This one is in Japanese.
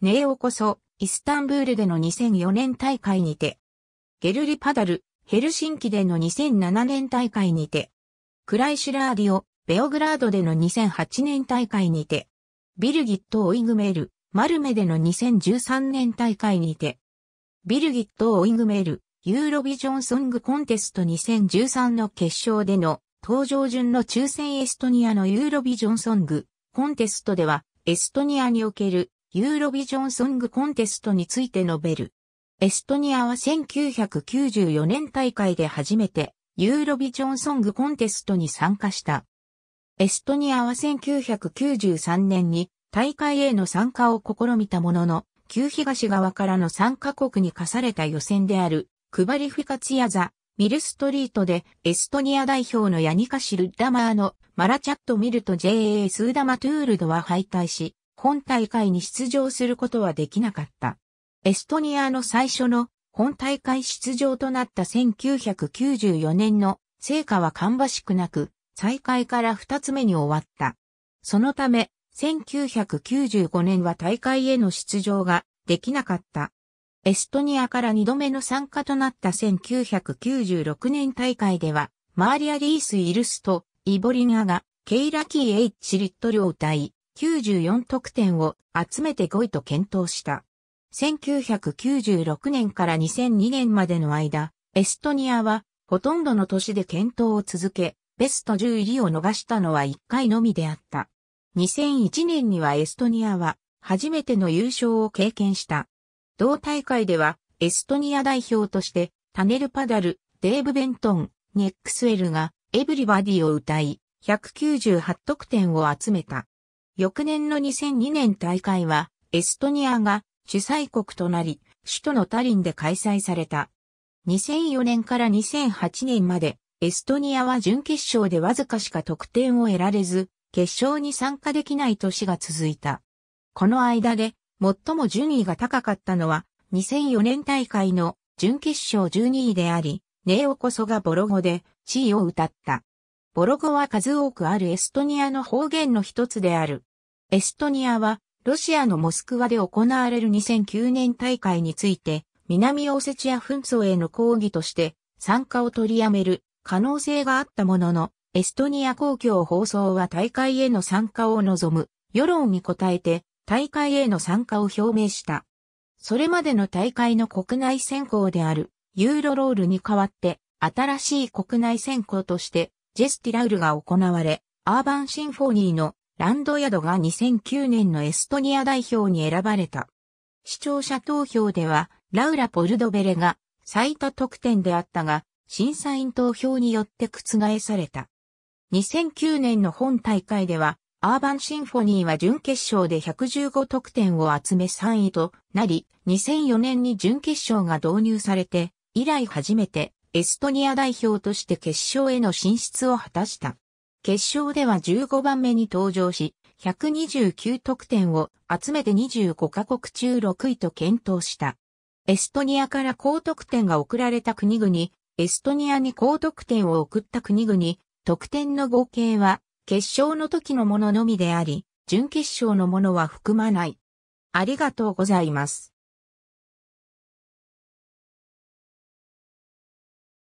ネーオこそ、イスタンブールでの2004年大会にて、ゲルリパダル、ヘルシンキでの2007年大会にて、クライシュラーディオ、ベオグラードでの2008年大会にて、ビルギット・オイグメール、マルメでの2013年大会にて、ビルギット・オイグメール、ユーロビジョンソングコンテスト2013の決勝での登場順の抽選エストニアのユーロビジョンソングコンテストではエストニアにおけるユーロビジョンソングコンテストについて述べる。エストニアは1994年大会で初めてユーロビジョンソングコンテストに参加した。エストニアは1993年に大会への参加を試みたものの、旧東側からの参加国に課された予選である、クバリフィカツヤザ、ミルストリートで、エストニア代表のヤニカシル・ダマーの、マラチャット・ミルと JA スーダマトゥールドは敗退し、本大会に出場することはできなかった。エストニアの最初の本大会出場となった1994年の成果は芳しくなく、再開から2つ目に終わった。そのため、1995年は大会への出場ができなかった。エストニアから2度目の参加となった1996年大会では、マーリア・リース・イルスとイボリナがケイラキー・エイチ・リットルを94得点を集めて5位と検討した。1996年から2002年までの間、エストニアはほとんどの年で検討を続け、ベスト10入りを逃したのは1回のみであった。2001年にはエストニアは初めての優勝を経験した。同大会ではエストニア代表としてタネル・パダル、デーブ・ベントン、ネックスウェルがエブリバディを歌い198得点を集めた。翌年の2002年大会は、エストニアが主催国となり、首都のタリンで開催された。2004年から2008年まで、エストニアは準決勝でわずかしか得点を得られず、決勝に参加できない年が続いた。この間で、最も順位が高かったのは、2004年大会の準決勝12位であり、ネオこそがボロ語で地位を歌った。ボロ語は数多くあるエストニアの方言の一つである。エストニアは、ロシアのモスクワで行われる2009年大会について、南オセチア紛争への抗議として参加を取りやめる可能性があったものの、エストニア公共放送は大会への参加を望む世論に応えて大会への参加を表明した。それまでの大会の国内選考であるユーロロールに代わって新しい国内選考としてジェスティラウルが行われ、アーバンシンフォニーのランドヤドが2009年のエストニア代表に選ばれた。視聴者投票では、ラウラ・ポルドベレが最多得点であったが、審査員投票によって覆された。2009年の本大会では、アーバンシンフォニーは準決勝で115得点を集め3位となり、2004年に準決勝が導入されて、以来初めてエストニア代表として決勝への進出を果たした。決勝では15番目に登場し、129得点を集めて25カ国中6位と検討した。エストニアから高得点が送られた国々、エストニアに高得点を送った国々、得点の合計は決勝の時のもののみであり、準決勝のものは含まない。ありがとうございます。